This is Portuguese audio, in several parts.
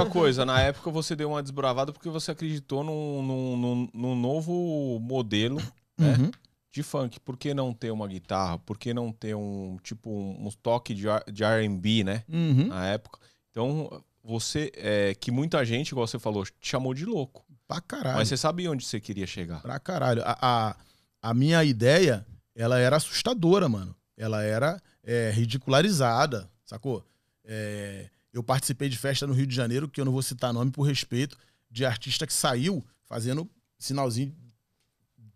outra coisa, na época você deu uma desbravada porque você acreditou num, num, num novo modelo né, uhum. de funk. Por que não ter uma guitarra? Por que não ter um tipo um, um toque de, de RB, né? Uhum. Na época. Então, você. É, que muita gente, igual você falou, te chamou de louco. Pra caralho. Mas você sabia onde você queria chegar. Pra caralho. A, a, a minha ideia, ela era assustadora, mano. Ela era é, ridicularizada, sacou? É, eu participei de festa no Rio de Janeiro, que eu não vou citar nome por respeito, de artista que saiu fazendo sinalzinho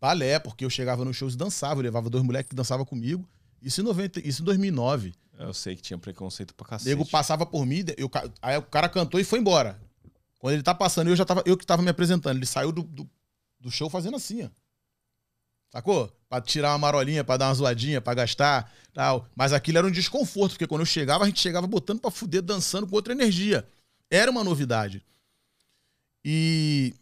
balé, porque eu chegava nos shows e dançava, eu levava dois moleques que dançavam comigo. Isso em, 90, isso em 2009. É, eu sei que tinha preconceito pra cacete. O nego passava por mim, eu, aí o cara cantou e foi embora. Quando ele tá passando, eu já tava, eu que tava me apresentando. Ele saiu do, do, do show fazendo assim, ó. Sacou? para tirar uma marolinha, para dar uma zoadinha, para gastar, tal. Mas aquilo era um desconforto, porque quando eu chegava, a gente chegava botando para fuder, dançando com outra energia. Era uma novidade. E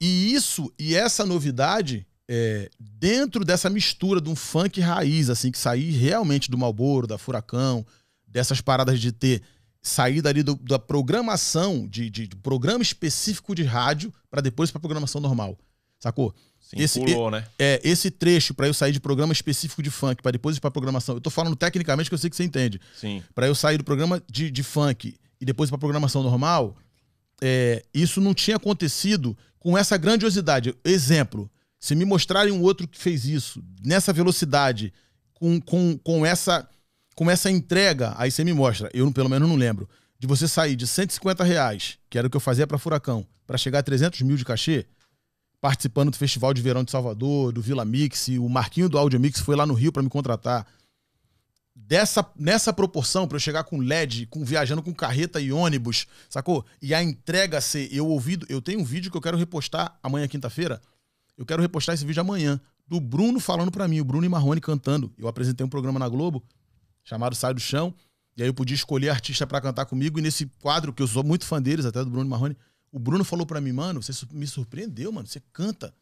e isso e essa novidade é, dentro dessa mistura de um funk raiz, assim, que sair realmente do Malboro, da Furacão, dessas paradas de ter saído ali do, da programação, de, de, programa específico de rádio, para depois para programação normal. Sacou? Sim, esse, pulou, e, né? É, esse trecho para eu sair de programa específico de funk, para depois ir pra programação. Eu tô falando tecnicamente que eu sei que você entende. Sim. Pra eu sair do programa de, de funk e depois pra programação normal, é, isso não tinha acontecido com essa grandiosidade. Exemplo, se me mostrarem um outro que fez isso, nessa velocidade, com, com, com, essa, com essa entrega, aí você me mostra. Eu, pelo menos, não lembro. De você sair de 150 reais, que era o que eu fazia para Furacão, para chegar a 300 mil de cachê, participando do Festival de Verão de Salvador, do Vila Mix, o Marquinho do Audio Mix foi lá no Rio para me contratar. Dessa, nessa proporção, para eu chegar com LED, com viajando com carreta e ônibus, sacou? E a entrega ser, eu ouvido, eu tenho um vídeo que eu quero repostar amanhã, quinta-feira. Eu quero repostar esse vídeo amanhã, do Bruno falando para mim, o Bruno e Marrone cantando. Eu apresentei um programa na Globo chamado Sai do Chão, e aí eu podia escolher artista para cantar comigo, e nesse quadro, que eu sou muito fã deles, até do Bruno e Marrone, o Bruno falou para mim, mano, você me surpreendeu, mano, você canta.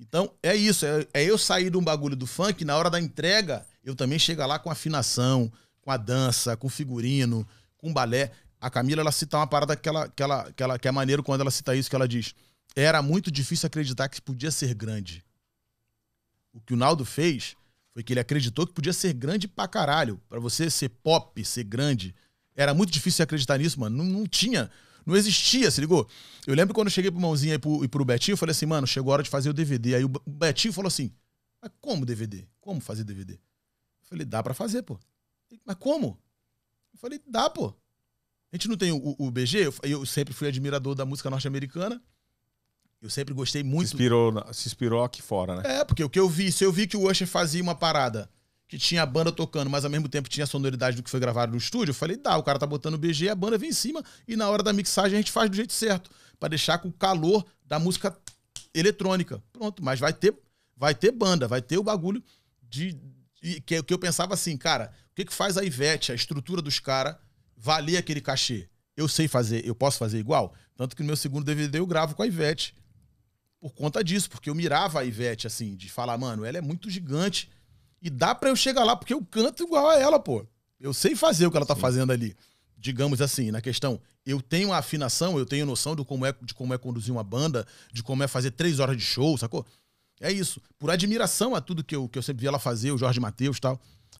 Então, é isso. É, é, eu sair de um bagulho do funk, na hora da entrega, eu também chego lá com afinação, com a dança, com figurino, com balé. A Camila, ela cita uma parada que, ela, que, ela, que, ela, que é maneiro quando ela cita isso, que ela diz, era muito difícil acreditar que podia ser grande. O que o Naldo fez foi que ele acreditou que podia ser grande pra caralho. Pra você ser pop, ser grande, era muito difícil acreditar nisso, mano. Não, não tinha. Não existia, se ligou? Eu lembro quando eu cheguei pro Mãozinha e pro, e pro Betinho, eu falei assim, mano, chegou a hora de fazer o DVD. Aí o Betinho falou assim, mas como DVD? Como fazer DVD? Eu falei, dá para fazer, pô. mas como? Eu falei, dá, pô. A gente não tem o, o, o BG? Eu, eu sempre fui admirador da música norte-americana. Eu sempre gostei muito. Se inspirou, se inspirou aqui fora, né? É, porque o que eu vi, se eu vi que o Usher fazia uma parada que tinha a banda tocando, mas ao mesmo tempo tinha a sonoridade do que foi gravado no estúdio, eu falei, dá, o cara tá botando o BG, a banda vem em cima, e na hora da mixagem a gente faz do jeito certo, para deixar com o calor da música eletrônica. Pronto, mas vai ter, vai ter banda, vai ter o bagulho de. de que, que eu pensava assim, cara, o que, que faz a Ivete, a estrutura dos caras, valer aquele cachê? Eu sei fazer, eu posso fazer igual? Tanto que no meu segundo DVD eu gravo com a Ivete. Por conta disso, porque eu mirava a Ivete, assim, de falar, mano, ela é muito gigante e dá para eu chegar lá, porque eu canto igual a ela, pô. Eu sei fazer o que ela tá Sim. fazendo ali. Digamos assim, na questão, eu tenho a afinação, eu tenho noção de como, é, de como é conduzir uma banda, de como é fazer três horas de show, sacou? É isso. Por admiração a tudo que eu, que eu sempre vi ela fazer, o Jorge Matheus e tal.